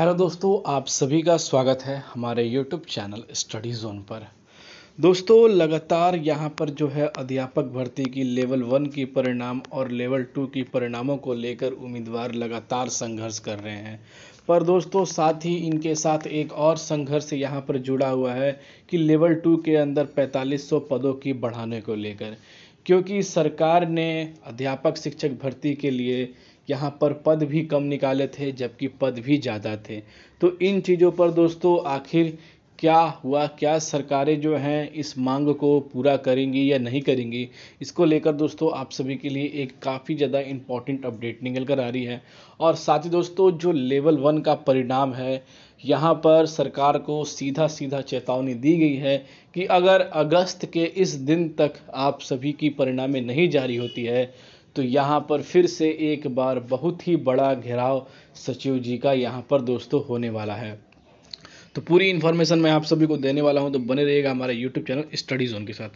hello दोस्तों आप सभी का स्वागत है हमारे यूट्यूब चैनल स्टडी जोन पर दोस्तों लगातार यहाँ पर जो है अध्यापक भर्ती की लेवल वन की परिणाम और लेवल टू की परिणामों को लेकर उम्मीदवार लगातार संघर्ष कर रहे हैं पर दोस्तों साथ ही इनके साथ एक और संघर्ष यहाँ पर जुड़ा हुआ है कि लेवल टू के अंदर 4500 पदों की बढ़ाने को लेकर क्योंकि सरकार ने अध्यापक शिक्षक भर्ती के लिए यहाँ पर पद भी कम निकाले थे जबकि पद भी ज़्यादा थे तो इन चीज़ों पर दोस्तों आखिर क्या हुआ क्या सरकारें जो हैं इस मांग को पूरा करेंगी या नहीं करेंगी इसको लेकर दोस्तों आप सभी के लिए एक काफ़ी ज़्यादा इम्पॉर्टेंट अपडेट निकल कर आ रही है और साथ ही दोस्तों जो लेवल वन का परिणाम है यहाँ पर सरकार को सीधा सीधा चेतावनी दी गई है कि अगर अगस्त के इस दिन तक आप सभी की परिणामें नहीं जारी होती है तो यहाँ पर फिर से एक बार बहुत ही बड़ा घेराव सचिव जी का यहाँ पर दोस्तों होने वाला है तो पूरी इन्फॉर्मेशन मैं आप सभी को देने वाला हूँ तो बने रहिएगा हमारे यूट्यूब चैनल स्टडी जोन के साथ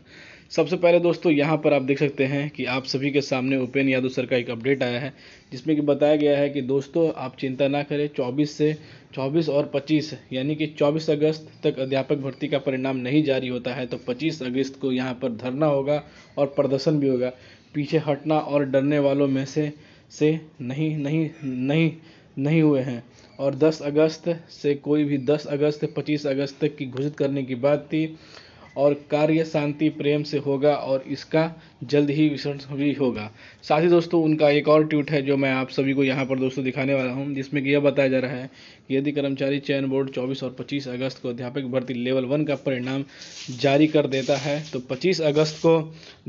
सबसे पहले दोस्तों यहाँ पर आप देख सकते हैं कि आप सभी के सामने उपेन यादव सर का एक अपडेट आया है जिसमें कि बताया गया है कि दोस्तों आप चिंता ना करें 24 से 24 और 25 यानी कि 24 अगस्त तक अध्यापक भर्ती का परिणाम नहीं जारी होता है तो 25 अगस्त को यहाँ पर धरना होगा और प्रदर्शन भी होगा पीछे हटना और डरने वालों में से से नहीं नहीं नहीं नहीं हुए हैं और 10 अगस्त से कोई भी 10 अगस्त 25 अगस्त तक की घोषित करने की बात थी और कार्य शांति प्रेम से होगा और इसका जल्द ही विसर्जन भी होगा साथ ही दोस्तों उनका एक और ट्वीट है जो मैं आप सभी को यहाँ पर दोस्तों दिखाने वाला हूँ जिसमें कि यह बताया जा रहा है कि यदि कर्मचारी चयन बोर्ड 24 और 25 अगस्त को अध्यापक भर्ती लेवल वन का परिणाम जारी कर देता है तो 25 अगस्त को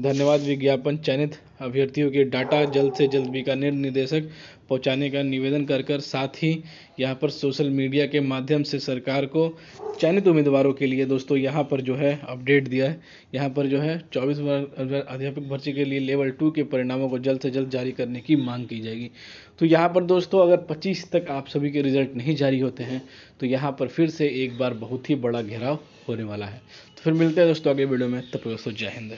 धन्यवाद विज्ञापन चयनित अभ्यर्थियों के डाटा जल्द से जल्द बीकानेर निदेशक पहुंचाने का निवेदन कर कर साथ ही यहां पर सोशल मीडिया के माध्यम से सरकार को चयनित उम्मीदवारों के लिए दोस्तों यहां पर जो है अपडेट दिया है यहां पर जो है 24 अध्यापक भर्ती के लिए लेवल टू के परिणामों को जल्द से जल्द जारी करने की मांग की जाएगी तो यहाँ पर दोस्तों अगर 25 तक आप सभी के रिजल्ट नहीं जारी होते हैं तो यहाँ पर फिर से एक बार बहुत ही बड़ा घेराव होने वाला है तो फिर मिलते हैं दोस्तों आगे वीडियो में तब दोस्तों जय हिंद